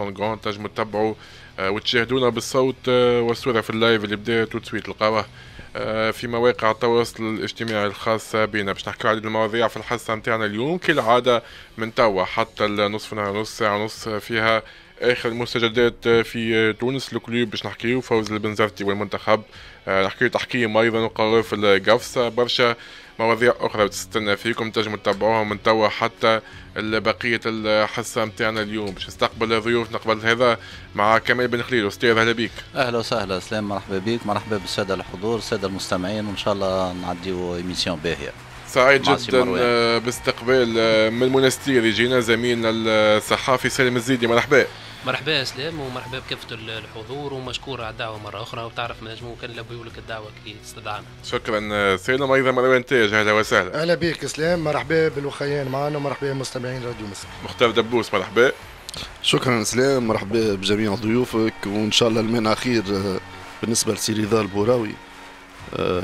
كونغون تنجم تتبعوا آه، وتشاهدونا بالصوت آه، والصوره في اللايف اللي بدا تو سويت تلقاوه آه، في مواقع التواصل الاجتماعي الخاصة بنا باش نحكي على المواضيع في الحصة نتاعنا اليوم كالعادة من توا حتى النصف نهار نص ساعة نص فيها اخر المستجدات في تونس الكلوب باش نحكيو فوز البنزرتي والمنتخب نحكيو تحكيم ايضا وقرار في القفصة برشا مواضيع اخرى بتستنى فيكم تنجموا تتابعوها من توا حتى بقيه الحصه نتاعنا اليوم باش نستقبل ضيوفنا قبل هذا مع كمال بن خليل استاذ اهلا بك اهلا وسهلا سلام مرحبا بك مرحبا بالساده الحضور الساده المستمعين وان شاء الله نعديو ايميسيون باهيه سعيد جدا آه، باستقبال آه، من المنستير يجينا زميلنا الصحافي سالم الزيدي مرحبا مرحبا يا سلام ومرحبا بكافة الحضور ومشكور على الدعوة مرة أخرى وتعرف ما نجمو كان لك الدعوة كي استدعانا. شكرا سلام أيضا مرحبا انت أهلا وسهلا. أهلا بك سلام مرحبا بالوخيان معنا ومرحبا بمستمعين راديو مصر. مختار دبوس مرحبا. شكرا سلام مرحبا بجميع ضيوفك وإن شاء الله المنع خير آه، بالنسبة لسيري رضا البوراوي. أه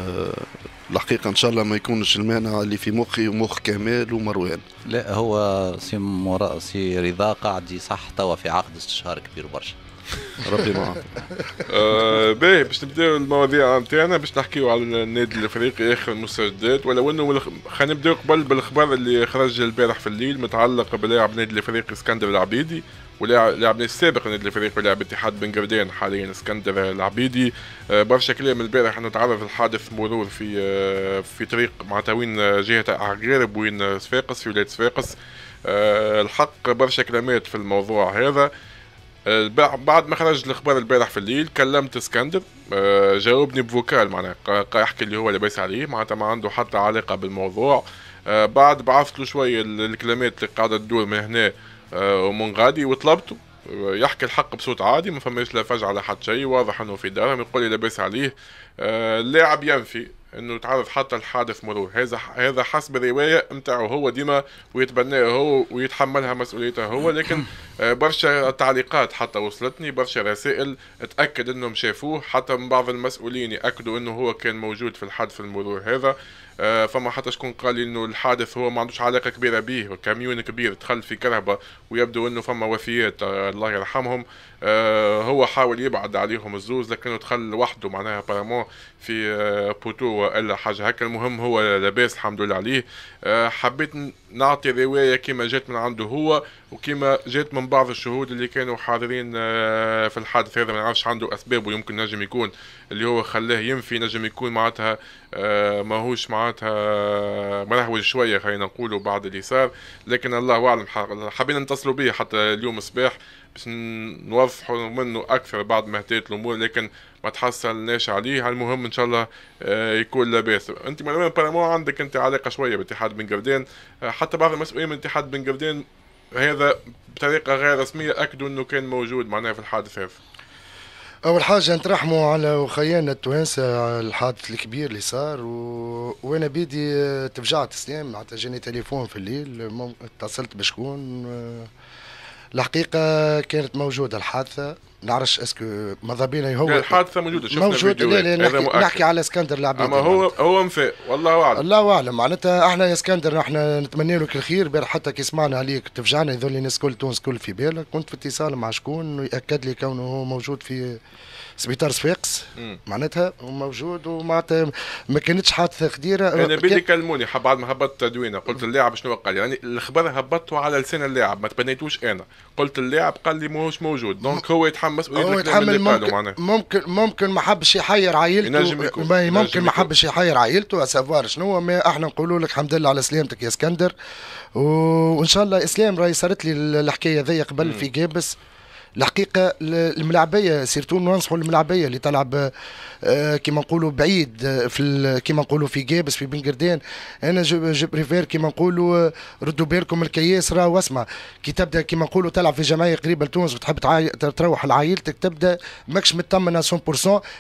الحقيقه ان شاء الله ما يكونش المانع اللي في مخي ومخ كمال ومروان لا هو سي مرا سي رضا قاعد يصح توا في عقد استشهار كبير برشا ربي معاه آه، باهي باش نبداو المواضيع نتاعنا باش نحكيو على النادي الافريقي اخر المستجدات ولو انه خلينا نبداو قبل بالاخبار اللي خرج البارح في الليل متعلق بلاعب النادي الافريقي اسكندر العبيدي ولاعبنا السابق نادي الفريق ولاعب اتحاد بن قردان حاليا اسكندر العبيدي آه، برشا كلام البارح انه تعرض لحادث مرور في آه، في طريق معناتها وين جهه آه، عقارب وين صفاقس في ولايه صفاقس الحق برشا كلامات في الموضوع هذا بعد ما خرج الاخبار البارح في الليل كلمت اسكندر جاوبني بفوكال معناها يحكي اللي هو لاباس عليه معناتها ما عنده حتى علاقه بالموضوع بعد بعثت له شويه الكلمات اللي قاعده تدور من هنا آه، ومن غادي وطلبته آه، يحكي الحق بصوت عادي ما فماش لا فجعه لا حد شيء واضح انه في دارهم يقول لي لاباس عليه آه، اللاعب ينفي انه تعرف حتى الحادث مرور هذا هذا حسب الروايه نتاعو هو ديما ويتبناها هو ويتحملها مسؤوليته هو لكن برشا تعليقات حتى وصلتني برشا رسائل تاكد انهم شافوه حتى من بعض المسؤولين ياكدوا انه هو كان موجود في الحادث المرور هذا آه، فما حتى شكون قال انه الحادث هو ما عندوش علاقه كبيره به كاميون كبير دخل في كرهبه ويبدو انه فما وفيات آه، الله يرحمهم آه، هو حاول يبعد عليهم الزوز لكنه دخل لوحده معناها بارامون في بوتو والا حاجه هكا المهم هو لاباس الحمد لله عليه حبيت نعطي رواية كما جات من عنده هو وكما جات من بعض الشهود اللي كانوا حاضرين آه، في الحادث هذا ما نعرفش عنده أسباب ويمكن نجم يكون اللي هو خلاه ينفي نجم يكون معناتها آه، ماهوش معناتها آه، مرهوج شوية خلينا نقولوا بعد اللي صار لكن الله أعلم حبينا نتصلوا به حتى اليوم الصباح باش نوضحوا منه اكثر بعد ما هديت الامور لكن ما تحصلناش عليه المهم ان شاء الله آه، يكون لاباس انت معناها بارامون عندك انت علاقه شويه باتحاد بن قردان آه، حتى بعض المسؤولين من اتحاد بن قردان هذا بطريقه غير رسميه اكدوا انه كان موجود معناها في الحادث هذا اول حاجه نترحموا على خيانة التوانسه الحادث الكبير اللي صار و... وانا بيدي آه، تفجعت سنين معناتها جاني تليفون في الليل اتصلت بشكون الحقيقه كانت موجوده الحادثه نعرفش اسكو ماذا بينا هو الحادثه موجوده شفنا موجود لا لا نحكي, مؤكد. نحكي على اسكندر العبيد اما هو معناتها. هو مفاء والله اعلم الله اعلم معناتها احنا يا اسكندر احنا نتمنى لك الخير بير حتى كي سمعنا عليك تفجعنا يظل الناس كل تونس كل في بالك كنت في اتصال مع شكون ياكد لي كونه هو موجود في سبيطار صفاقس معناتها موجود ومعناتها ما كانتش حادثه خديره انا بيدي كلموني بعد ما هبطت تدوينه قلت اللاعب شنو قال يعني الخبر هبطته على لسان اللاعب ما تبنيتوش انا قلت اللاعب قال لي ماهوش موجود دونك هو يتحمس هو يتحمل ممكن ممكن ممكن ما حبش يحير عائلته ممكن ما حبش يحير عائلته اسافوار شنو ما احنا نقولوا لك الحمد لله على سلامتك يا اسكندر وان شاء الله اسلام راهي صارت لي الحكايه ذي قبل في جابس الحقيقه الملاعبيه سيرتو ننصحوا الملاعبيه اللي تلعب آه، كيما نقولوا بعيد آه، في كيما نقولوا في جابس في بن انا جو بريفير كيما نقولوا آه، ردوا بالكم الكياس راه واسمع كي تبدا كيما نقولوا تلعب في جمعيه قريبه لتونس وتحب تروح لعائلتك تبدا ماكش مطمن 100%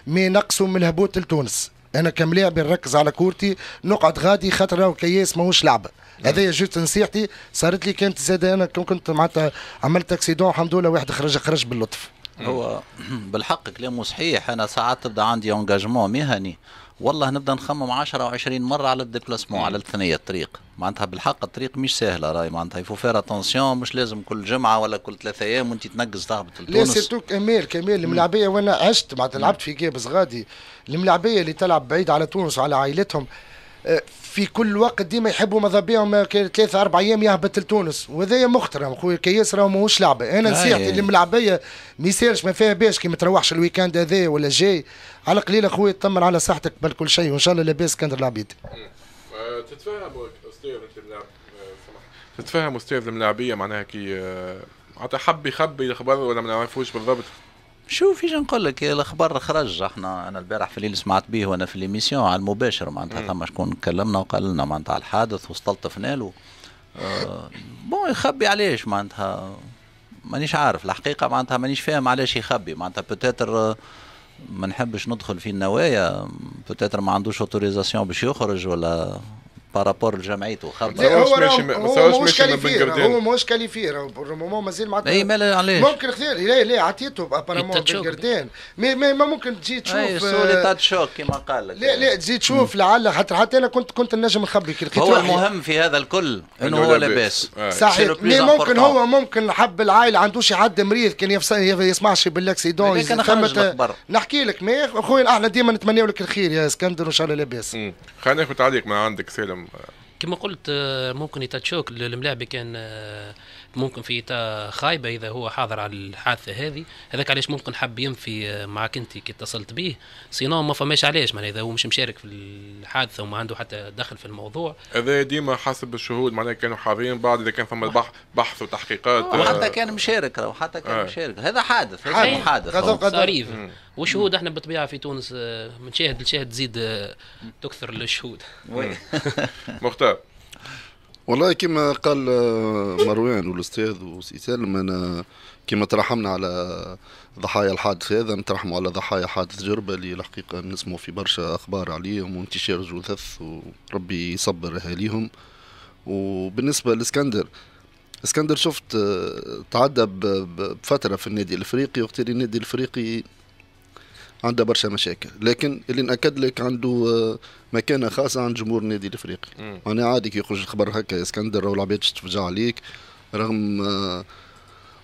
مي نقصوا من الهبوط لتونس انا كملاعب نركز على كورتي نقعد غادي خاطر راهو كياس ماهوش لعبه هذايا جوست نصيحتي صارت لي كانت زاد انا كون كنت معناتها عملت اكسيدون الحمد لله واحد خرج خرج باللطف هو بالحق كلامه صحيح انا ساعات تبدا عندي انجاجمون مهني والله نبدا نخمم 10 او 20 مره على الديبلاسمون على الثنيه الطريق معناتها بالحق الطريق مش سهله راي معناتها يفو فير اتونسيون مش لازم كل جمعه ولا كل ثلاثة ايام وانت تنقز تهبط لتونس لا سيرتو كمال كمال الملاعبيه وانا عشت معناتها لعبت في جابس غادي الملاعبيه اللي تلعب بعيد على تونس وعلى عائلتهم آه، في كل وقت ديما يحبوا ماذا بيهم آه، ثلاثة أربع أيام يهبط لتونس وهذايا مخترم خويا كياس راهو ماهوش لعبة أنا نصيحتي اللي ملعبية ما يسالش ما فيها باش كي ما تروحش الويكاند هذا ولا جاي على قليل أخويا تطمن على صحتك قبل كل شيء وإن شاء الله لاباس كندر العبيد. آه، تتفاهم أستاذ تتفاهم أستاذ الملاعبية معناها كي معناتها حب يخبي الخبر ولا ما نعرفوش بالضبط شوف ايش نقول لك الاخبار خرج احنا انا البارح في الليل سمعت به وانا في ليميسيون على المباشر معناتها ثم شكون كلمنا وقال لنا معناتها الحادث واستلطفنا له آه بون يخبي علاش معناتها مانيش عارف الحقيقه معناتها مانيش فاهم علاش يخبي معناتها بوتيتر ما نحبش ندخل في النوايا بوتيتر ما عندوش اوتوريزاسيون باش يخرج ولا بارابور لجمعيته خاطر هو ماشي هو مش كاليفي هو مش كاليفي برومومون مازال معناتها اي مال علاش ممكن خير لا لا عطيته ابارامون بالجردان مي مي ما ممكن تجي تشوف اي سوري آه، تات شوك كما قال لك لا لا تجي تشوف لعل حتى حتى انا كنت كنت النجم نخبي كي هو المهم في هذا الكل انه هو لاباس آه. صحيح مي ممكن هو ممكن حب العائله عندوش حد مريض كان يسمعش بالاكسيدون نحكي لك مي خويا احنا ديما نتمنوا لك الخير يا اسكندر وان شاء الله لاباس خلينا ناخذ تعليق من عندك سالم كما قلت آه، ممكن يتاتشوك الملاعب كان آه، ممكن في خايبه اذا هو حاضر على الحادثه هذه هذاك علاش ممكن حب ينفي معك انت كي اتصلت به سينو ما فماش علاش معناها اذا هو مش مشارك في الحادثه وما عنده حتى دخل في الموضوع هذا ديما حسب الشهود معناها كانوا حاضرين بعد اذا كان فما بحث وتحقيقات آه. حتى كان مشارك لو حتى كان آه. مشارك هذا حادث هذا حادث صريف والشهود احنا بالطبيعه في تونس آه، من شاهد لشاهد تزيد آه، تكثر الشهود مختار والله كما قال آه، مروان والاستاذ وسي سالم انا آه، كما ترحمنا على ضحايا الحادث هذا نترحموا على ضحايا حادث جربة اللي الحقيقة نسمعوا في برشا أخبار عليهم وانتشار جثث وربي يصبر أهاليهم وبالنسبة لإسكندر اسكندر شفت آه، تعدى بفترة في النادي الإفريقي وقت النادي الإفريقي عنده برشا مشاكل لكن اللي ناكد لك عنده آه، مكانه خاصه عند جمهور النادي الافريقي انا عادي كي يخرج الخبر هكا اسكندر راهو العباد تفجع عليك رغم آه،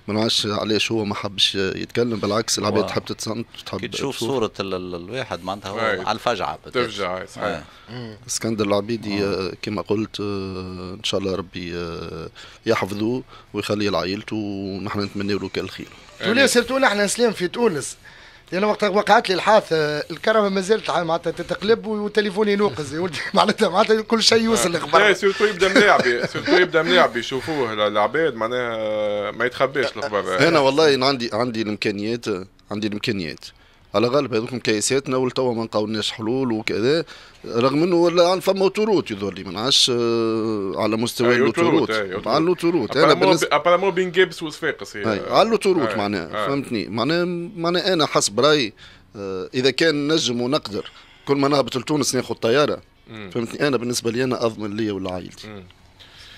ما نعرفش علاش هو ما حبش يتكلم بالعكس العباد تحب تتصنت تحب تشوف صوره الواحد معناتها هو أيوة. على الفجعه ترجع أيوة، صحيح آه. اسكندر العبيدي كما قلت ان شاء الله ربي يحفظه ويخليه لعائلته ونحن نتمنى له كل خير تونس تونس احنا سلام في تونس لان وقت وقعت لي الحادثه الكرمه ما زالت معناتها تتقلب وتليفوني ينوقز يا ولدي معناتها معناتها كل شيء يوصل الاخبار آه. لا سيرتو يبدا ملاعبي سيرتو يبدا ملاعبي يشوفوه العباد معناها ما يتخباش الاخبار انا والله عندي عندي الامكانيات عندي الامكانيات على غالب هذوك كيساتنا ولتوا ما لقاوناش حلول وكذا رغم انه ولا فما اوتوروت يظهر لي ما نعرفش آه، على مستوى أيوة، الاوتوروت أيوة، على الاوتوروت انا بالنسبه ابارامون بين جيبس وصفاقس على الاوتوروت معناها فهمتني معناها معناها انا حسب رايي آه، اذا كان نجم ونقدر كل ما نهبط لتونس ناخذ طياره فهمتني انا بالنسبه لي انا اضمن لي ولعائلتي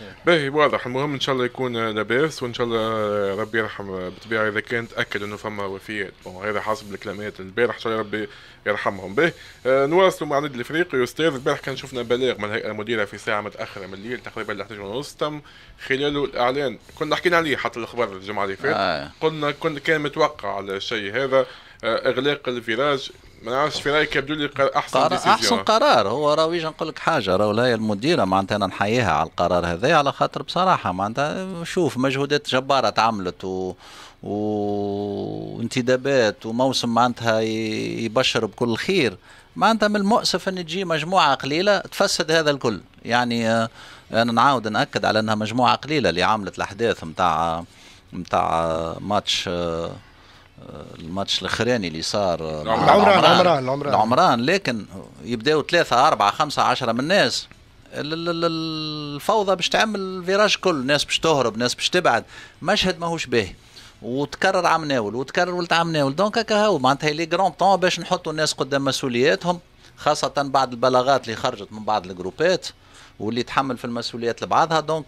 باهي واضح المهم ان شاء الله يكون لاباس وان شاء الله ربي يرحم بالطبيعه اذا كان تاكد انه فما وفيات بون هذا حسب الكلمات البارح ان شاء الله ربي يرحمهم باهي آه، نواصلوا مع النادي الافريقي استاذ البارح كان شفنا بلاغ من الهيئه المديره في ساعه متاخره من الليل تقريبا 11 ونص تم خلاله الاعلان كنا حكينا عليه حتى الاخبار الجمعه اللي فاتت آه. قلنا كان متوقع الشيء هذا آه، اغلاق الفيراج ما نعرفش في رايك يبدو لي احسن قرار احسن قرار هو ويجي نقول لك حاجه راهو هي المديره معناتها انا نحييها على القرار هذا على خاطر بصراحه معناتها شوف مجهودات جباره تعملت و... وانتدابات وموسم معناتها يبشر بكل خير معناتها من المؤسف ان تجي مجموعه قليله تفسد هذا الكل يعني آه، انا نعاود ناكد على انها مجموعه قليله اللي عملت الاحداث نتاع نتاع ماتش آه، الماتش الاخراني اللي صار آه، العمران العمران العمران العمران لكن يبداو ثلاثة أربعة خمسة عشرة من الناس الفوضى باش تعمل فيراج كل ناس باش تهرب ناس باش تبعد مشهد ماهوش باهي وتكرر عم ناول وتكرر ولد عم ناول دونك هكا هو معناتها لي غران طون باش نحطوا الناس قدام مسؤولياتهم خاصة بعد البلاغات اللي خرجت من بعض الجروبات واللي يتحمل في المسؤوليات لبعضها دونك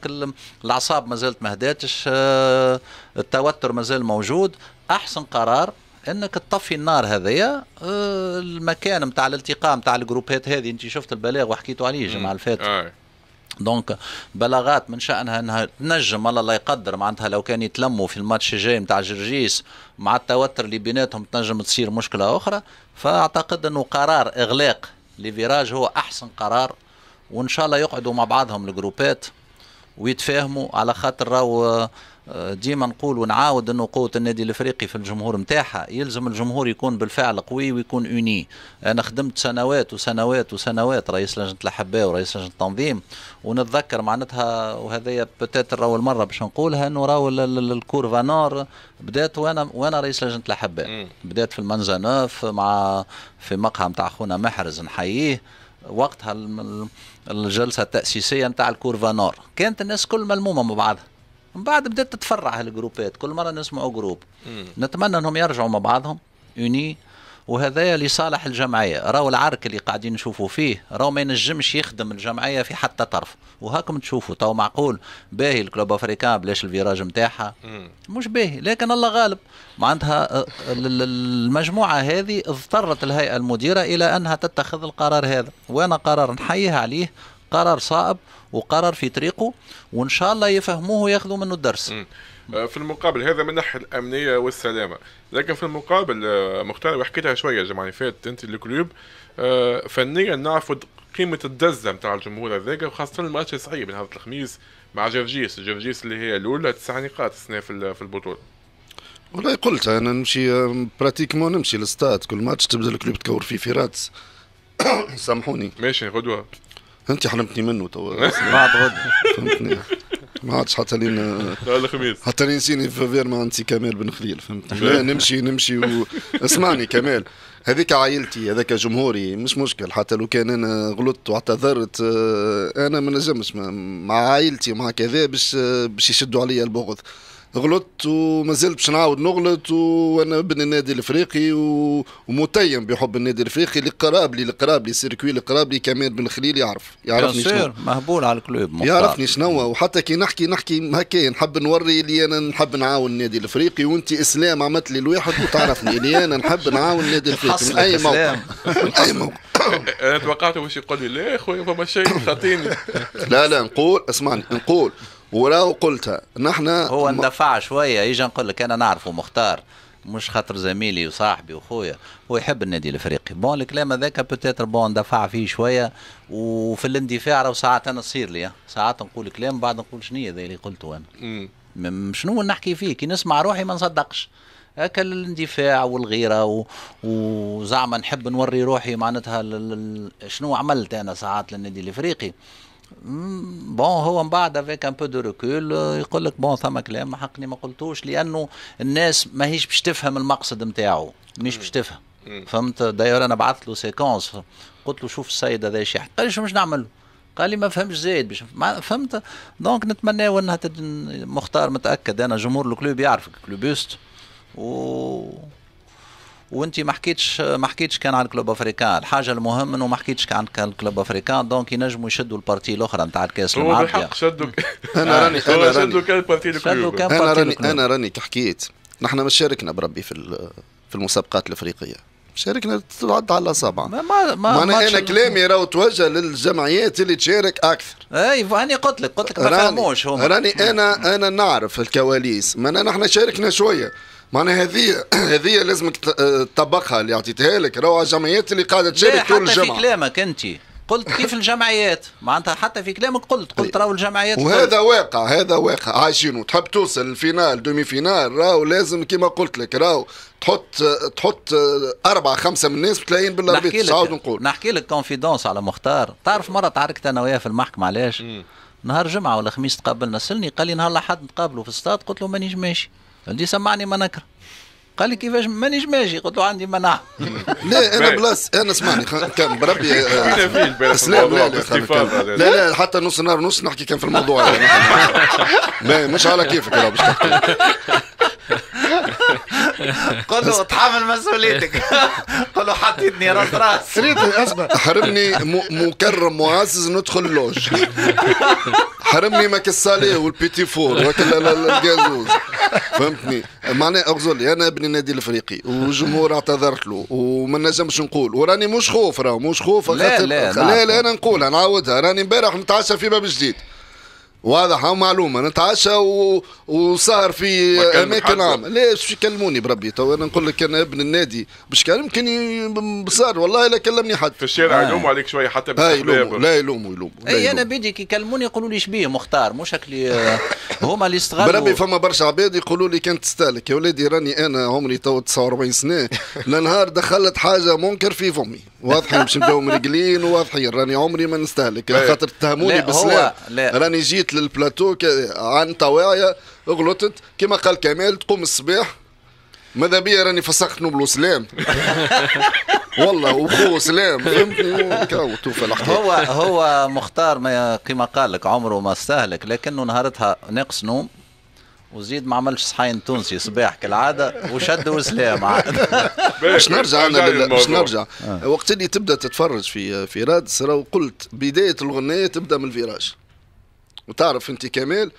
الاعصاب ما زالت ما هداتش آه، التوتر ما زال موجود احسن قرار انك تطفي النار هذايا آه، المكان نتاع الالتقاء نتاع الجروبات هذه انت شفت البلاغ وحكيتوا عليه الجمعه الفاتت آه. دونك بلاغات من شأنها انها تنجم الله لا يقدر معناتها لو كان يتلموا في الماتش الجاي نتاع جرجيس مع التوتر اللي بيناتهم تنجم تصير مشكله اخرى فاعتقد انه قرار اغلاق لفيراج هو احسن قرار وان شاء الله يقعدوا مع بعضهم الجروبات ويتفاهموا على خاطر راهو آه، ديما نقول ونعاود انه قوه النادي الافريقي في الجمهور نتاعها يلزم الجمهور يكون بالفعل قوي ويكون اوني انا خدمت سنوات وسنوات وسنوات رئيس لجنه الحباء ورئيس لجنه التنظيم ونتذكر معناتها وهذايا بتات اول مره باش نقولها انه راهو الكورفا نور بدات وانا وانا رئيس لجنه الحباء بدات في المنزنوف مع في مقهى نتاع خونا محرز نحييه وقتها الجلسه التاسيسيه نتاع الكورفا نور كانت الناس كل ملمومه مع بعضها من بعد بدات تتفرع هالجروبات كل مره نسمعوا جروب نتمنى انهم يرجعوا مع بعضهم اوني وهذايا لصالح الجمعيه راهو العرك اللي قاعدين نشوفوا فيه راهو ما ينجمش يخدم الجمعيه في حتى طرف وهاكم تشوفوا تو معقول باهي الكلوب افريكان بلاش الفيراج نتاعها مش باهي لكن الله غالب معناتها آه، المجموعه هذه اضطرت الهيئه المديره الى انها تتخذ القرار هذا وانا قرار نحييها عليه قرار صائب وقرار في طريقه وان شاء الله يفهموه وياخذوا منه الدرس آه، في المقابل هذا من الناحيه الامنيه والسلامه لكن في المقابل آه، مختار وحكيتها شويه الجمعه اللي فاتت انت الكلوب آه، فنيا نعرف قيمه الدزه نتاع الجمهور هذاك وخاصه الماتش صعيب نهار الخميس مع جرجيس جرجيس اللي هي الاولى تسع نقاط السنه في البطوله والله قلت انا نمشي براتيكمون نمشي للستاد كل ماتش تبدا الكلوب تكور فيه في راتس سامحوني ماشي غدوه انت حرمتني منه توا بعد غدوه فهمتني ما عادش حتى لين حتى لين سيني فير ما انتي كمال بن خليل فهمت نمشي نمشي و... اسمعني كمال هذيك عائلتي هذاك جمهوري مش مشكل حتى لو كان انا غلطت واعتذرت آه، انا ما نجمش مع عائلتي مع كذا باش باش يشدوا عليا البغض غلطت وما زلت باش نعاود نغلط وانا ابن النادي الافريقي ومتيم بحب النادي الافريقي اللي قراب لي قراب لي سيركوي اللي قراب لي كمال بن خليل يعرف يعرفني شنو مهبول على الكلوب مختار. يعرفني شنو وحتى كي نحكي نحكي هكا نحب نوري اللي انا نحب نعاون النادي الافريقي وانت اسلام عملت لي الواحد وتعرفني اللي انا نحب نعاون النادي الافريقي من اي موقع من اي موقع انا توقعت باش يقول لي لا خويا فما شيء خاطيني لا لا نقول اسمعني نقول ولا قلتها نحن هو اندفع شويه يجي نقول لك انا نعرفه مختار مش خاطر زميلي وصاحبي وخويا هو يحب النادي الافريقي بون الكلام هذاك بوتيتر بون دفع فيه شويه وفي الاندفاع راه ساعات انا تصير لي ساعات نقول كلام بعد نقول شنو هذا اللي قلته انا شنو نحكي فيه كي نسمع روحي ما نصدقش هكا الاندفاع والغيره و... وزعما نحب نوري روحي معناتها ل... شنو عملت انا ساعات للنادي الافريقي بون هو من بعد افيك ان بو دو ريكول يقول لك بون ثما كلام حقني ما قلتوش لانه الناس ماهيش باش تفهم المقصد نتاعو مش باش تفهم فهمت داير انا بعثت له سيكونس قلت له شوف السيد هذا شي قال لي شو باش نعمل قال لي ما فهمش زايد باش فهمت دونك نتمنى انها مختار متاكد انا جمهور الكلوب يعرفك كلوبيست و وانت ما حكيتش ما حكيتش كان عن كلوب افريكان الحاجه المهم انه ما حكيتش كان عن كلوب افريكان دونك ينجموا يشدوا البارتي الاخرى نتاع الكاس هو بالحق شدوا انا راني انا راني كان بارتي انا راني انا راني كحكيت نحن مش شاركنا بربي في في المسابقات الافريقيه شاركنا تعد على سبعة ما ما ما انا, أنا كلامي راهو توجه للجمعيات اللي تشارك اكثر اي فاني قلت لك قلت لك ما فهموش هما راني انا انا نعرف الكواليس ما نحن شاركنا شويه معناها هذه هذه لازمك آه، تطبقها اللي اعطيتها لك راهو الجمعيات اللي قاعده تشارك كل الجمعه حتى في كلامك انت قلت كيف الجمعيات معناتها حتى في كلامك قلت قلت راهو الجمعيات وهذا قلت. واقع هذا واقع عايشينه تحب توصل الفينال دومي فينال راهو لازم كيما قلت لك راهو تحط تحط أربعة خمسة من الناس متلاقيين بالأربيت نعاود نقول نحكي لك كونفيدونس على مختار تعرف مرة تعركت أنا وياه في المحكمة علاش؟ نهار جمعة ولا خميس تقابلنا سلني قال لي نهار الأحد نتقابلوا في الصاد قلت له مانيش ماشي قال لي سمعني ما نكره قال لي كيفاش مانيش ماشي قلت له عندي مناعه لا انا بلاص انا اسمعني كان بربي آه، اسلام لا لا لا لا حتى نص نهار نص نحكي كان في الموضوع مش على كيفك باش قل له اتحمل مسؤوليتك قل له حطيتني راس راس اسمع حرمني مكرم معزز ندخل لوج حرمني ماكسالي والبيتي فور الجازوز فهمتني معناها اغزولي انا ابن النادي الافريقي والجمهور اعتذرت له وما نجمش نقول وراني مش خوف راه مش خوف لا لا, لا, لا, لا انا نقول نعاودها راني امبارح نتعشى في باب جديد واضحه ومعلومه نتعشى وسهر في اماكن عامه لا يكلموني بربي تو انا نقول لك انا ابن النادي باش كان يمكن بصار والله لا كلمني حد في الشارع آه. يلوموا عليك شويه حتى لا يلوموا لا يلوموا يلوموا اي انا بيدي كي يكلموني يقولوا لي شبيه مختار مش اللي آه، هما اللي استغلوا بربي فما برشا عباد يقولوا لي كانت تستهلك يا ولادي راني انا عمري تو 49 سنه لنهار دخلت حاجه منكر في فمي واضحين باش نبداو مرقلين واضحين راني عمري ما نستهلك خاطر اتهموني بسلاح راني جيت للبلاتو عن طواعية غلطت كما قال كمال تقوم الصباح ماذا بيا راني فسخت نوبل سلام والله وخو سلام فهمتني الحكايه هو هو مختار ما كما قال لك عمره ما استهلك لكنه نهارتها ناقص نوم وزيد ما عملش صحين تونسي صباح كالعاده وشد وسلام عاد باش نرجع انا باش نرجع آه. وقت اللي تبدا تتفرج في في رادس قلت بدايه الغنيه تبدا من الفيراج وتعرف انت كمال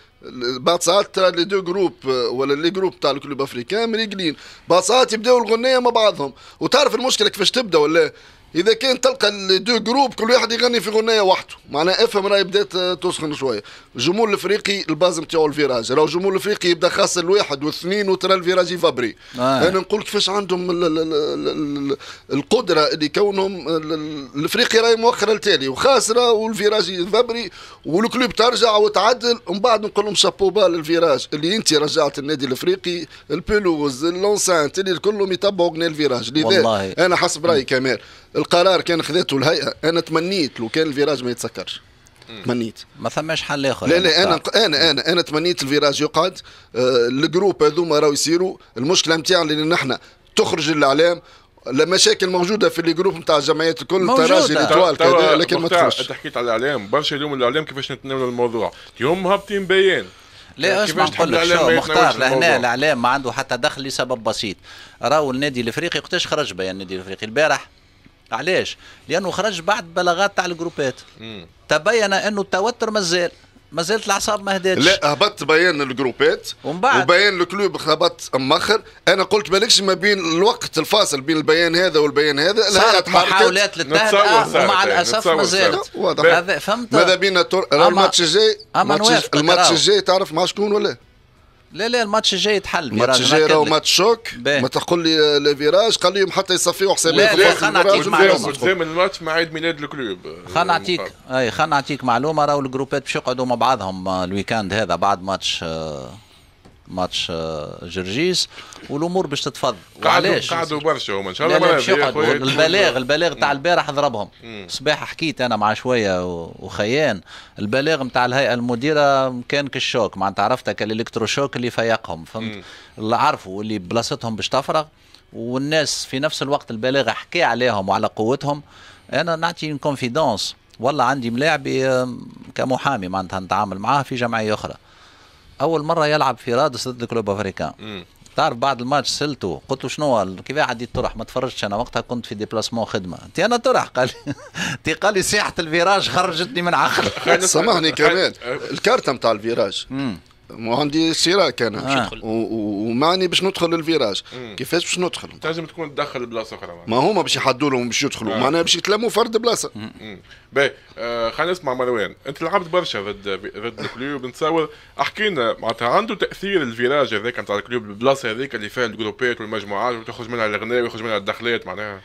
بعد ساعات ترى لي دو جروب آه، ولا لي جروب تاع الكلوب افريكان مريقلين بعد ساعات يبداو الغنيه مع بعضهم وتعرف المشكله كيفاش تبدا ولا اذا كان تلقى دو جروب كل واحد يغني في غنيه وحده معناها افهم راهي بدات تسخن شويه الجمهور الافريقي الباز نتاعو الفيراج لو الجمهور الافريقي يبدا خاص الواحد واثنين وترى الفيراج يفابري آه. انا نقول كيفاش عندهم الـ الـ الـ القدره اللي كونهم الافريقي راهي مؤخره لتالي وخاسره والفيراج يفابري والكلوب ترجع وتعدل ومن بعد نقول لهم شابو بال الفيراج اللي انت رجعت النادي الافريقي البلوز اللونسانت اللي كلهم يتبعوا غنى الفيراج لذا انا حسب رايي كمال القرار كان خذته الهيئه انا تمنيت لو كان الفيراج ما يتسكرش تمنيت ما ثماش حل اخر لا لا يعني انا انا انا انا تمنيت الفيراج يقعد آه، الجروب هذوما راهو يسيروا المشكله نتاعنا اللي نحن تخرج الاعلام المشاكل موجوده في الجروب نتاع الجمعيات الكل تراجي الاطوال كذا لكن ما تخرجش انت حكيت على الاعلام برشا اليوم الاعلام كيفاش نتناولوا الموضوع اليوم هابطين بيان لا يعني اسمع نقول لك شو مختار لهنا الاعلام ما عنده حتى دخل لسبب بسيط راهو النادي الافريقي وقتاش خرج بيان النادي الافريقي البارح علاش لانه خرج بعد بلاغات تاع الجروبات تبين انه التوتر مازال ما زالت الاعصاب ما هداتش لا هبط بيان الجروبات ومن بعد وبيان الكلوب هبط مأخر انا قلت مالكش ما بين الوقت الفاصل بين البيان هذا والبيان هذا صارت محاولات للتهدئه ومع يعني الاسف ما زالت واضح فهمت ماذا بينا الماتش الجاي الماتش الجاي تعرف مع شكون ولا لا لا الماتش الجاي يتحل الماتش الجاي راهو ماتش شوك ما تقول لي ليفيراج قال لهم حتى يصفيوا حسابات لا لا خلينا نعطيك معلومه من الماتش مع عيد ميلاد الكلوب خلينا نعطيك آه، اي خلينا نعطيك معلومه راهو الجروبات باش يقعدوا مع بعضهم آه، الويكاند هذا بعد ماتش آه، ماتش آه، جرجيس والامور باش تتفض وعلاش قعدوا برشا هما ان شاء الله البلاغ البلاغ تاع البارح ضربهم صباح حكيت انا مع شويه وخيان البلاغ نتاع الهيئه المديره كان كالشوك معناتها عرفتها شوك اللي فيقهم فهمت اللي عرفوا اللي بلاصتهم باش تفرغ والناس في نفس الوقت البلاغ حكي عليهم وعلى قوتهم انا نعطي كونفيدونس والله عندي ملاعبي كمحامي معناتها نتعامل معاه في جمعيه اخرى اول مره يلعب في رادس ضد كلوب افريكان تعرف بعد الماتش سالته قلت له شنو كيف قاعد يطرح ما تفرجتش انا وقتها كنت في ديبلاسمون خدمه انت انا طرح قال لي قال لي ساحه الفيراج خرجتني من عقلي سامحني كمان الكارته نتاع الفيراج عندي سيراك انا آه. وماني باش ندخل للفيراج كيفاش باش ندخل تنجم تكون تدخل بلاصه اخرى ما هما باش يحدوا لهم باش يدخلوا آه. معناها باش يتلموا فرد بلاصه باهي آه، خلينا نسمع مروان انت لعبت برشا ضد ضد الكلوب نتصور احكي لنا معناتها عنده تاثير الفيراج هذاك نتاع الكلوب البلاصه هذيك اللي فيها الجروبات والمجموعات وتخرج منها الغناء ويخرج منها الدخلات معناها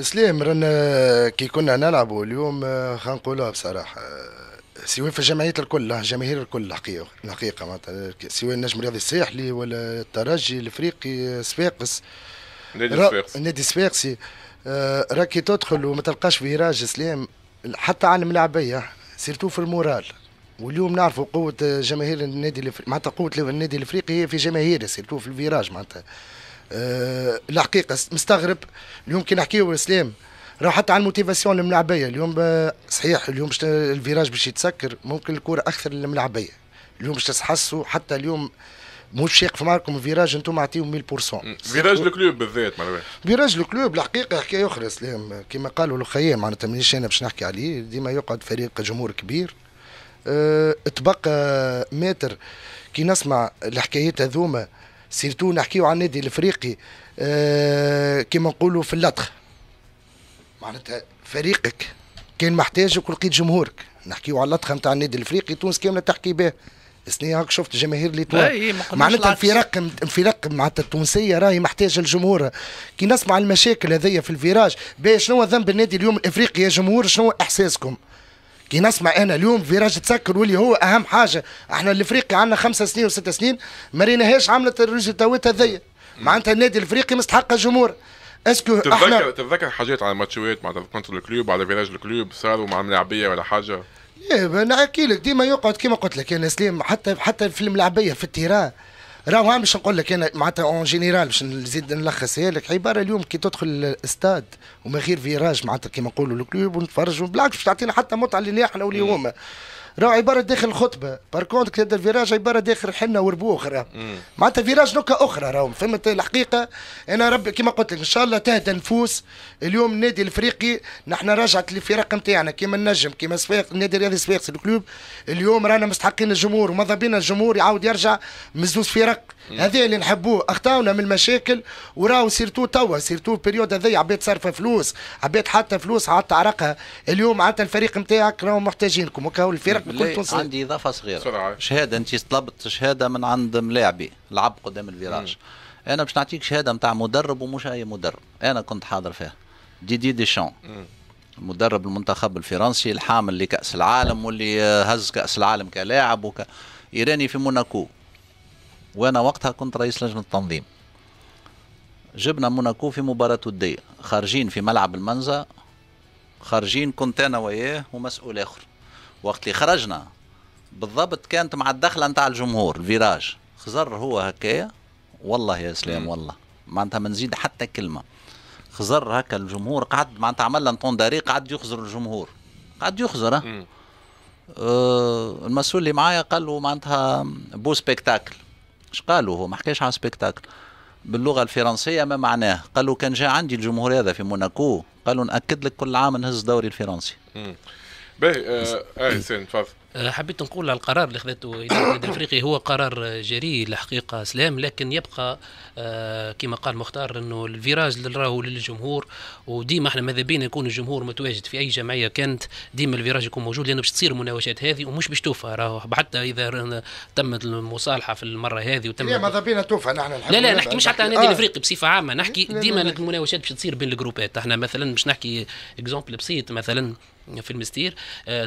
سلام رانا كي كنا نلعبوا اليوم آه، خلينا نقولوها بصراحه آه، سواء في الجمعيات الكل جماهير الكل الحقيقة الحقيقة معناتها سواء النجم الرياضي الساحلي ولا الترجي الافريقي صفاقس آه، نادي سفاقس نادي آه، راكي تدخل وما تلقاش فيراج اسلام حتى عالم الملاعبيه سيرتو في المورال واليوم نعرفوا قوة جماهير النادي الافريقي معناتها قوة النادي الافريقي هي في جماهير سيرتو في الفيراج معناتها أه الحقيقة مستغرب اليوم كي نحكيو اسلام راه حتى على الموتيفاسيون الملعبيه اليوم صحيح اليوم باش الفيراج باش يتسكر ممكن الكره اكثر الملعبيه اليوم باش تحسوا حتى اليوم مش في معكم فيراج انتم اعطيهم 100% فيراج الكلوب بالذات معناها فيراج الكلوب الحقيقه حكايه اخرى سلام كما قالوا الخيام معناتها مانيش انا باش نحكي عليه ديما يقعد فريق جمهور كبير أه تبقى آه، متر كي نسمع الحكايات هذوما سيرتو نحكيو عن النادي الافريقي أه كما نقولوا في اللطخ معناتها فريقك كان محتاجك ولقيت جمهورك نحكيو على اللطخه نتاع النادي الافريقي تونس كامله تحكي به السنة هاك شفت جماهير ليتوان معناتها في رقم في رقم معناتها التونسية راهي محتاجة الجمهور كي نسمع المشاكل هذيا في الفيراج باش شنو ذنب النادي اليوم الافريقي يا جمهور شنو احساسكم؟ كي نسمع انا اليوم فيراج تسكر واللي هو اهم حاجه احنا الافريقي عندنا خمسة سنين وست سنين ما ريناهاش عملت الريزلتاوات هذيا معناتها النادي الافريقي مستحق الجمهور اسكو تتذكر تتذكر حاجات على ماتشوات معناتها كونتر الكلوب على فيلاج الكلوب صاروا مع ملاعبيه ولا حاجه ايه نحكي لك ديما يقعد كيما قلت لك انا سليم حتى حتى في الملاعبيه في التيران راهو باش نقول لك انا معناتها اون جينيرال باش نزيد نلخصها لك عباره اليوم كي تدخل الاستاد وما غير فيراج معناتها كيما نقولوا الكلوب ونتفرجوا بالعكس باش تعطينا حتى متعه اللي احنا واللي هما راه عباره داخل خطبه باركونت كي تبدا الفيراج عباره داخل حنه وربوخ راه معناتها فيراج نكهه اخرى راهم فهمت الحقيقه انا ربي كما قلت لك ان شاء الله تهدى نفوس اليوم النادي الافريقي نحن رجعت للفرق نتاعنا كيما النجم كيما صفاق النادي الرياضي صفاق الكلوب اليوم رانا مستحقين الجمهور وماذا بينا الجمهور يعاود يرجع مزوز فرق هذا اللي نحبوه اخطاونا من المشاكل وراو سيرتو توا سيرتو البريود هذيا عباد صرف فلوس عباد حتى فلوس عاد عرقها اليوم عاد الفريق نتاعك راهم محتاجينكم وكاو الفرق بالله عندي اضافه صغيره سرعة. شهاده انت طلبت شهاده من عند ملاعبي لعب قدام الفيراج مم. انا باش نعطيك شهاده نتاع مدرب ومش اي مدرب انا كنت حاضر فيها ديدي ديشان مدرب المنتخب الفرنسي الحامل لكاس العالم واللي هز كاس العالم كلاعب وك... ايراني في موناكو وانا وقتها كنت رئيس لجنه التنظيم جبنا موناكو في مباراة ودية خارجين في ملعب المنزة خارجين كنت انا وياه ومسؤول اخر وقت اللي خرجنا بالضبط كانت مع الدخله نتاع الجمهور الفيراج خزر هو هكايا والله يا سلام والله معناتها ما نزيد حتى كلمه خزر هكا الجمهور قعد معناتها عمل لنا داري قعد يخزر الجمهور قعد يخزر اه, أه المسؤول اللي معايا قال له معناتها بو سبيكتاكل اش قالوا هو ما حكاش على سبيكتاكل باللغه الفرنسيه ما معناه قالوا كان جاء عندي الجمهور هذا في موناكو قالوا ناكد لك كل عام نهز دوري الفرنسي باهي اه, آه سين تفضل أه، حبيت نقول على القرار اللي خذته الاتحاد الافريقي هو قرار جريء الحقيقه سلام لكن يبقى أه، كما قال مختار انه الفيراج اللي راهو للجمهور وديما احنا ماذا بينا يكون الجمهور متواجد في اي جمعيه كانت ديما الفيراج يكون موجود لانه باش تصير المناوشات هذه ومش باش توفى راهو حتى اذا تمت المصالحه في المره هذه وتم ماذا بينا توفى نحن لا لا نحكي مش حتى النادي آه. الافريقي بصفه عامه نحكي ديما المناوشات باش تصير بين الجروبات احنا مثلا باش نحكي اكزومبل بسيط مثلا في المستير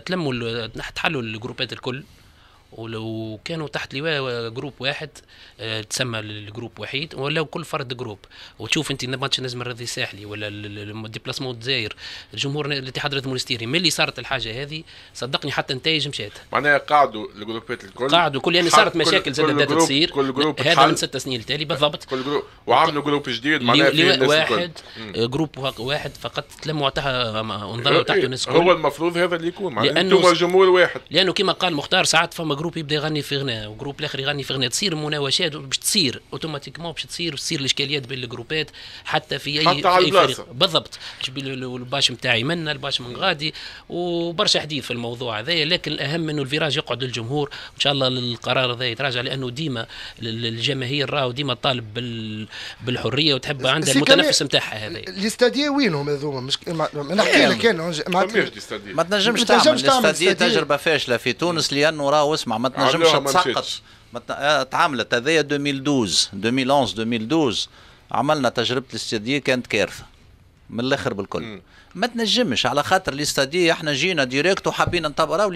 تلموا تحلوا الجروبات الكل ولو كانوا تحت لواء جروب واحد آه، تسمى الجروب وحيد ولا كل فرد جروب وتشوف انت ماتش نجم الرياضي الساحلي ولا الديبلاسمون الجزائر الجمهور الاتحاد الرياضي المونستيري ملي صارت الحاجه هذه صدقني حتى النتائج مشات معناها قعدوا الجروبات الكل قعدوا كل يعني صارت مشاكل زاد بدات تصير كل جروب هذا من ست سنين التالي بالضبط كل جروب وعملوا جروب جديد معناها في لواء واحد آه، جروب واحد فقط تلموا تحت انظروا إيه، تحت الناس هو المفروض هذا اللي يكون معناها جمهور واحد لانه كما قال مختار ساعات فما جروب يبدا يغني في غناء وجروب الاخر يغني في غناء تصير مناوشات باش تصير اوتوماتيكمون باش تصير تصير الاشكاليات بين الجروبات حتى في اي حتى على أي فريق بالضبط الباش نتاعي منا الباش من غادي وبرشا حديث في الموضوع هذايا لكن الاهم انه الفيراج يقعد للجمهور وان شاء الله القرار هذا يتراجع لانه ديما الجماهير راهو ديما طالب بال بالحريه وتحب عندها المتنفس نتاعها هذا الاستادية وينهم هذوما مش نحكي لك انا ما تنجمش تعمل تجربه فاشله في تونس لانه راهو اسمع ما تنجمش تسقط ما آه، تعاملت هذايا 2012 2011 2012 عملنا تجربه الاستاديه كانت كارثه من الاخر بالكل م. ما تنجمش على خاطر الاستاديه احنا جينا ديريكت وحابين نطبق راهو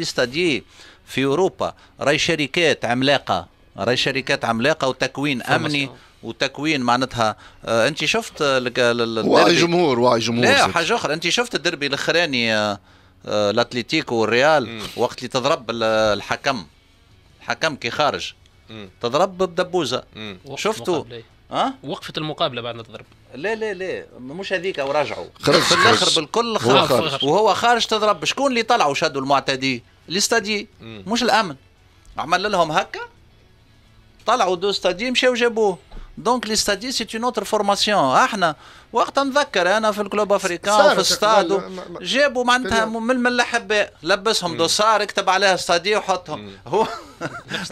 في اوروبا راي شركات عملاقه راي شركات عملاقه وتكوين امني وتكوين معناتها آه انت شفت وعي جمهور وعي جمهور لا حاجه اخرى انت شفت الدربي الاخراني آه, آه، الاتليتيكو والريال وقت اللي تضرب الحكم حكم كي خارج تضرب بدبوزه شفتوا اه وقفت المقابله بعد ما تضرب لا لا لا مش هذيك وراجعوا خرج في الاخر بالكل خرج, خرج. وهو خارج تضرب شكون اللي طلعوا شدوا المعتدي الاستادي مش الامن عمل لهم هكا طلعوا دو استادي مشاو جابوه دونك لي ستادي سيت اون اوتر فورماسيون احنا وقتها نذكر انا في الكلوب افريكان في الستاد جابوا معناتها من الملاح لبسهم دوسار اكتب عليها ستادي وحطهم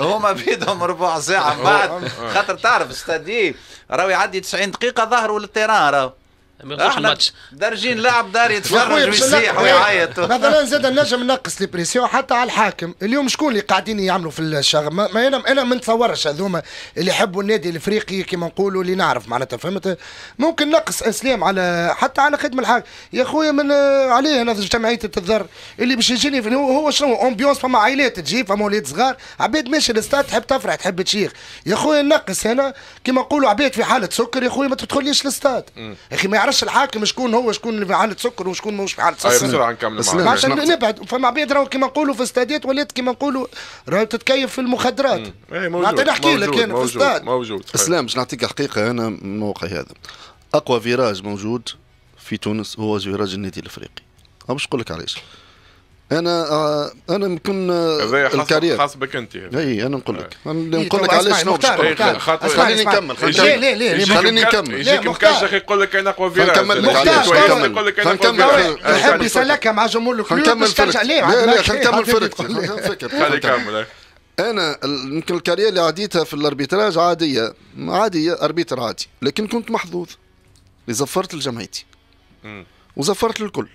هو ما بيدهم ربع ساعه بعد خاطر تعرف ستادي راهو يعدي 90 دقيقه ظهروا للتيران راهو ما يخسرش الماتش دارجين لاعب دار يتفرج ويصيح ويعيط إيه، مثلا زاد النجم نقص لي بريسيون حتى على الحاكم اليوم شكون اللي قاعدين يعملوا في الشغل ما انا انا ما نتصورش هذوما اللي يحبوا النادي الافريقي كما نقولوا اللي نعرف معناتها فهمت ممكن نقص اسلام على حتى على خدمه الحاكم يا خويا من عليه انا جمعيه التذر اللي باش يجيني هو, هو شنو امبيونس فما عائلات تجي فما ولاد صغار عباد ماشي الاستاد تحب تفرح تحب تشيخ يا خويا نقص هنا كما نقولوا عباد في حاله سكر يا خويا ما تدخليش الاستاد يا اخي ما يعرف يعرفش الحاكم شكون هو شكون اللي في حاله سكر وشكون ماهوش في حاله سكر عن كامل عشان نبعد فما عباد راهو كيما نقولوا في استادات ولات كيما نقولوا راهو تتكيف في المخدرات إيه، معناتها نحكي لك انا في استاد موجود اسلام باش نعطيك حقيقه انا من موقعي هذا اقوى فيراج موجود في تونس هو فيراج النادي الافريقي باش نقول لك علاش انا آه، انا يمكن آه، الكارير خاص بك انت اي انا نقول لك آه. نقول لك علاش شنو خليني نكمل خليني نكمل خليني نكمل يجيك مكشخ يقول لك انا اقوى فيرا نكمل نكمل لك انا اقوى يحب يسلكها مع جمهور الكل نكمل ترجع ليه لا لا خلينا نكمل فرق خليني نكمل انا يمكن الكارير اللي عديتها في الاربيتراج عاديه عاديه اربيتر عادي لكن كنت محظوظ زفرت لجمعيتي وزفرت للكل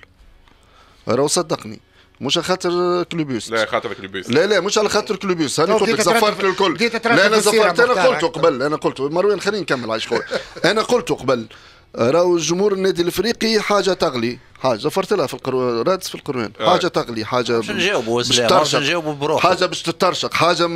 راهو صدقني مش على خاطر كلوبيوس لا خاطر كلوبيوس لا لا مش على خاطر كلوبيوس انا قلت لك زفرت الكل لا انا زفرت انا قلت قبل انا قلت مروان خليني نكمل عايش خويا انا قلت قبل راهو جمهور النادي الافريقي حاجه تغلي حاجه زفرت لها في القرون رادس في القرون آه. حاجه تغلي حاجه باش نجاوبوا باش نجاوبوا بروحك حاجه باش تترشق حاجه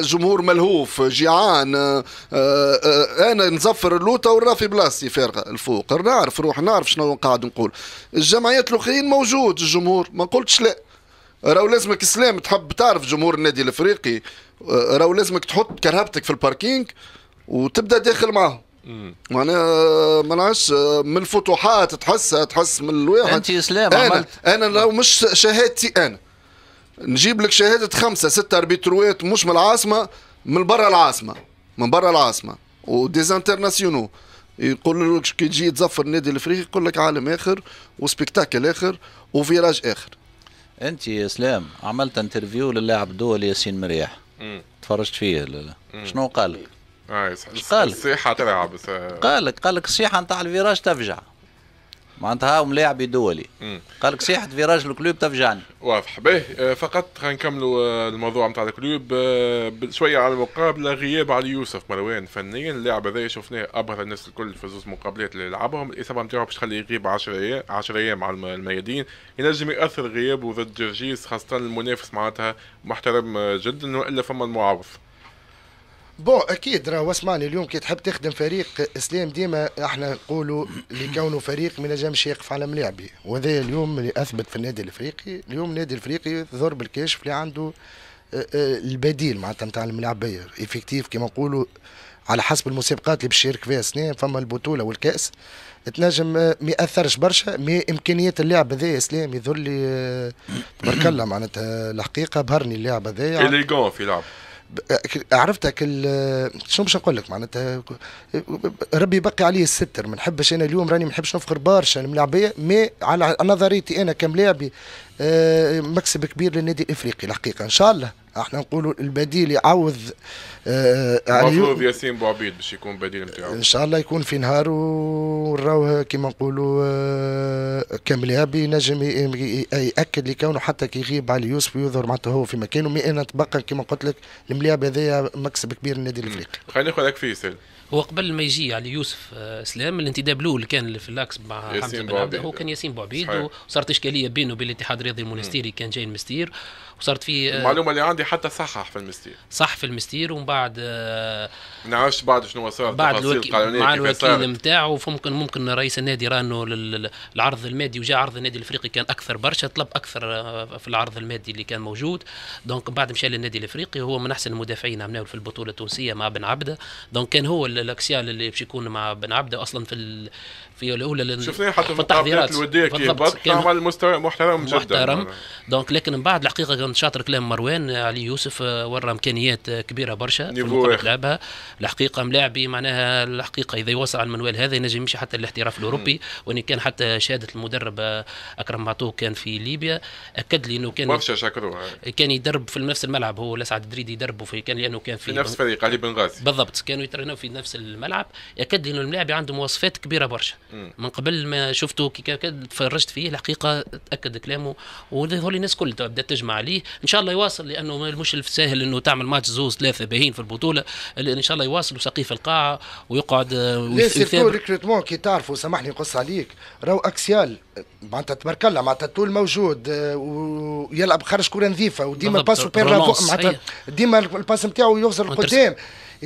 جمهور ملهوف جيعان آه، آه، انا نزفر اللوطه ورا في بلاصتي فارغه الفوق نعرف روح نعرف شنو قاعد نقول الجمعيات الاخرين موجود الجمهور ما قلتش لا راهو لازمك سلام تحب تعرف جمهور النادي الافريقي آه، راهو لازمك تحط كرهبتك في الباركينج وتبدا داخل معاهم معناها آه، ما نعرفش آه، من الفتوحات تحسها تحس من الواحد انت اسلام انا عملت. انا لو مش شهادتي انا نجيب لك شهاده خمسه سته اربيتروات مش من العاصمه من برا العاصمه من برا العاصمه وديز انترناسيونو يقول لك كي تجي تزفر النادي الافريقي يقول لك عالم اخر وسبيكتاكل اخر وفيراج اخر انت يا اسلام عملت انترفيو للاعب دول ياسين مريح تفرجت فيه لا شنو قال لك؟ آه، قال الصيحه تلعب قال لك قال لك الصيحه نتاع الفيراج تفجع معناتها هم لاعبي دولي قال لك في راجل الكلوب تفجعني واضح باهي آه، فقط خلينا آه، الموضوع نتاع الكلوب آه، شويه على المقابله غياب علي يوسف مروان فنيا اللاعب هذا شفناه ابهر الناس الكل في زوز مقابلات اللي لعبهم الاصابه نتاعو باش تخليه يغيب 10 ايام 10 ايام على الميادين ينجم ياثر غيابه ضد جرجيس خاصه المنافس معناتها محترم جدا والا فما المعوض بون اكيد راه واسمعني اليوم كي تحب تخدم فريق اسلام ديما احنا نقولوا لكونه فريق ما ينجمش يقف على ملاعبي وهذا اليوم اللي اثبت في النادي الافريقي اليوم النادي الافريقي ضرب بالكشف اللي عنده آه، آه، البديل معناتها نتاع الملاعبيه ايفيكتيف كما نقولوا على حسب المسابقات اللي باش يشارك فيها السنه فما البطوله والكاس تنجم آه، ما ياثرش برشا مي امكانيات اللاعب هذايا اسلام يظل تبارك الله معناتها الحقيقه بهرني اللاعب هذايا اليغون في لعب عرفتك شنو باش نقول لك معناتها ربي يبقي عليه الستر ما نحبش انا اليوم راني ما نحبش نفخر برشا الملاعبيه مي على نظريتي انا كملاعبي آه، مكسب كبير للنادي الافريقي الحقيقه ان شاء الله احنا نقولوا البديل يعوض آه، يعني مفروض ياسين بوعبيد باش يكون بديل نتاعو ان شاء الله يكون في نهار ونراوه كما نقولوا آه، كامل يابي نجم ياكد لكونه حتى كي يغيب علي يوسف ويظهر معناتها هو في مكانه مي انا تبقى كما قلت لك الملياب هذايا مكسب كبير للنادي الافريقي خلينا ناخذ لك فيصل هو قبل ما يجي على يعني يوسف اسلام آه، الانتداب الاول كان في الاكس مع حمزه بن عبده هو كان ياسين بوعبيد وصارت اشكاليه بينه وبين الاتحاد الرياضي المونستيري كان جاي المستير وصارت في آه، المعلومه اللي عندي حتى صحح في المستير صح في المستير ومن بعد ما آه، نعرفش بعد شنو صار بعد الوكيل مع الوكيل نتاعو فممكن ممكن رئيس النادي راه انه العرض المادي وجاء عرض النادي الافريقي كان اكثر برشا طلب اكثر في العرض المادي اللي كان موجود دونك بعد مشى للنادي الافريقي هو من احسن المدافعين عملناه في البطوله التونسيه مع بن عبده دونك كان هو الاكسيال اللي باش يكون مع بن عبده اصلا في في الاولى شفناه حتى في التحضيرات الوديه كي مستوى محترم جدا محترم دونك لكن من بعد الحقيقه كان شاطر كلام مروان علي يوسف آه، ورى امكانيات آه، كبيره برشا في لعبها الحقيقه ملاعبي معناها الحقيقه اذا يوسع المنوال هذا ينجم يمشي حتى الاحتراف الاوروبي وان كان حتى شهاده المدرب آه، اكرم معطوه كان في ليبيا اكد لي انه كان برشا شكروه كان يدرب في نفس الملعب هو الاسعد دريدي يدربوا في كان لانه كان في, في نفس فريق علي بن غازي بالضبط كانوا يترنوا في نفس الملعب اكد لي انه الملاعب عنده مواصفات كبيره برشا من قبل ما شفته كي تفرجت فيه الحقيقه تاكد كلامه وهذول الناس كل بدات تجمع عليه ان شاء الله يواصل لانه مش سهل انه تعمل ماتش زوز ثلاثه باهين في البطوله ان شاء الله يواصل وسقيف القاعه ويقعد آه، سيرتو ريكروتمون كي تعرفوا سامحني نقص عليك راهو اكسيال معناتها تبارك الله معناتها طول موجود آه، ويلعب خارج كره نظيفه وديما الباس بير معناتها ديما الباس نتاعو يوصل قدام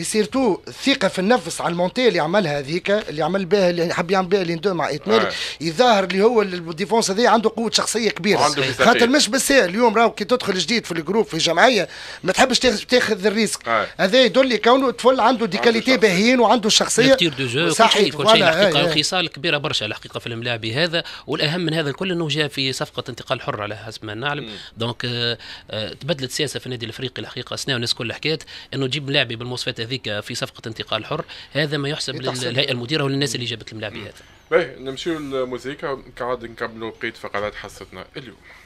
سيرتو الثقه في النفس على المونتي اللي عملها هذيك اللي عمل بها اللي حب يعمل بها ليندو مع ايتميري يظهر اللي هو الديفونس هذا عنده قوه شخصيه كبيره خاطر مش بس اليوم راهو كي تدخل جديد في الجروب في الجمعيه ما تحبش تاخذ الريسك هذا يدل لي كونه طفل عنده دي كاليتي باهيين وعنده شخصيه صحيح كل شيء الحقيقه خصال كبيره برشا الحقيقه في الملاعب هذا والاهم من هذا الكل انه جاء في صفقه انتقال حر على حسب ما نعلم دونك آه، آه، تبدلت سياسه في النادي الافريقي الحقيقه سنه والناس كلها حكيت انه تجيب لاعبي بالمواصفات هذيك في صفقه انتقال حر هذا ما يحسب للهيئه المديره وللناس اللي جابت الملاعب هذا. باهي نمشيو للموسيقى كعاد نكملوا بقيت فقرات حصتنا اليوم.